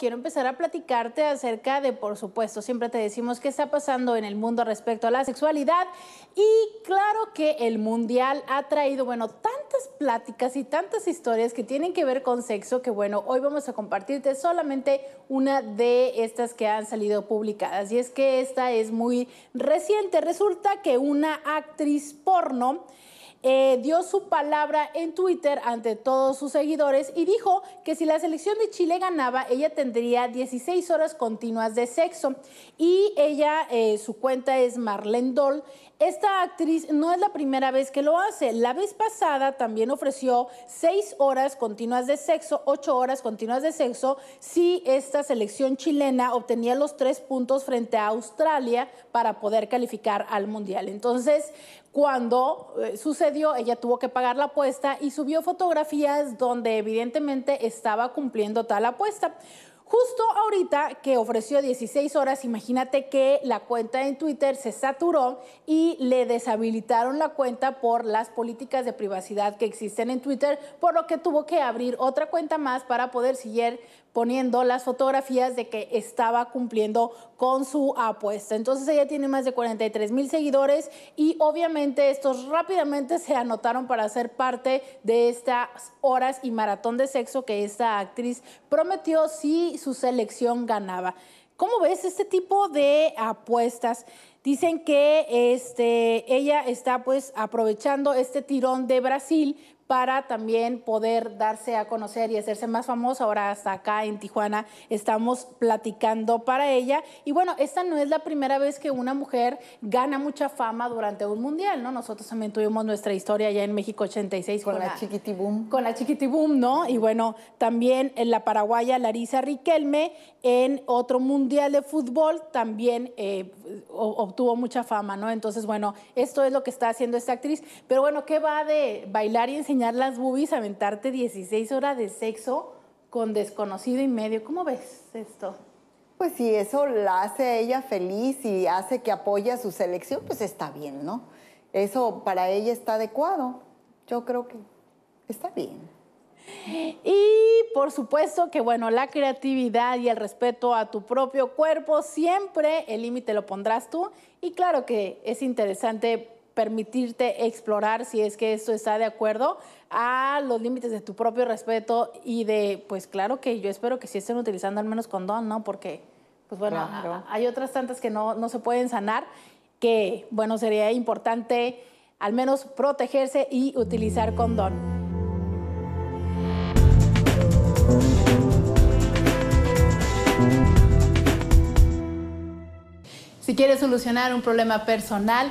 quiero empezar a platicarte acerca de, por supuesto, siempre te decimos qué está pasando en el mundo respecto a la sexualidad y claro que el mundial ha traído, bueno, tantas pláticas y tantas historias que tienen que ver con sexo que, bueno, hoy vamos a compartirte solamente una de estas que han salido publicadas y es que esta es muy reciente. Resulta que una actriz porno eh, dio su palabra en Twitter ante todos sus seguidores y dijo que si la selección de Chile ganaba, ella tendría 16 horas continuas de sexo. Y ella, eh, su cuenta es Marlene Doll. Esta actriz no es la primera vez que lo hace. La vez pasada también ofreció 6 horas continuas de sexo, 8 horas continuas de sexo, si esta selección chilena obtenía los tres puntos frente a Australia para poder calificar al Mundial. Entonces, cuando eh, sucedió, ella tuvo que pagar la apuesta y subió fotografías donde evidentemente estaba cumpliendo tal apuesta. Justo ahorita que ofreció 16 horas, imagínate que la cuenta en Twitter se saturó y le deshabilitaron la cuenta por las políticas de privacidad que existen en Twitter, por lo que tuvo que abrir otra cuenta más para poder seguir poniendo las fotografías de que estaba cumpliendo con su apuesta. Entonces ella tiene más de 43 mil seguidores y obviamente estos rápidamente se anotaron para ser parte de estas horas y maratón de sexo que esta actriz prometió si su selección ganaba. ¿Cómo ves este tipo de apuestas? Dicen que este, ella está pues aprovechando este tirón de Brasil para también poder darse a conocer y hacerse más famosa. Ahora hasta acá en Tijuana estamos platicando para ella. Y bueno, esta no es la primera vez que una mujer gana mucha fama durante un mundial, ¿no? Nosotros también tuvimos nuestra historia allá en México 86 con, la Chiquitiboom. Con la Chiquitiboom, ¿no? Y bueno, también en la paraguaya Larisa Riquelme en otro mundial de fútbol también eh, obtuvo mucha fama, ¿no? Entonces, bueno, esto es lo que está haciendo esta actriz. Pero bueno, ¿qué va de bailar y enseñar? las boobies, aventarte 16 horas de sexo con desconocido y medio. ¿Cómo ves esto? Pues si eso la hace ella feliz y hace que apoye a su selección, pues está bien, ¿no? Eso para ella está adecuado. Yo creo que está bien. Y por supuesto que, bueno, la creatividad y el respeto a tu propio cuerpo, siempre el límite lo pondrás tú. Y claro que es interesante permitirte explorar si es que esto está de acuerdo a los límites de tu propio respeto y de, pues claro que yo espero que sí estén utilizando al menos condón, ¿no? Porque, pues bueno, hay otras tantas que no, no se pueden sanar, que bueno, sería importante al menos protegerse y utilizar condón. Si quieres solucionar un problema personal,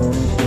Thank you.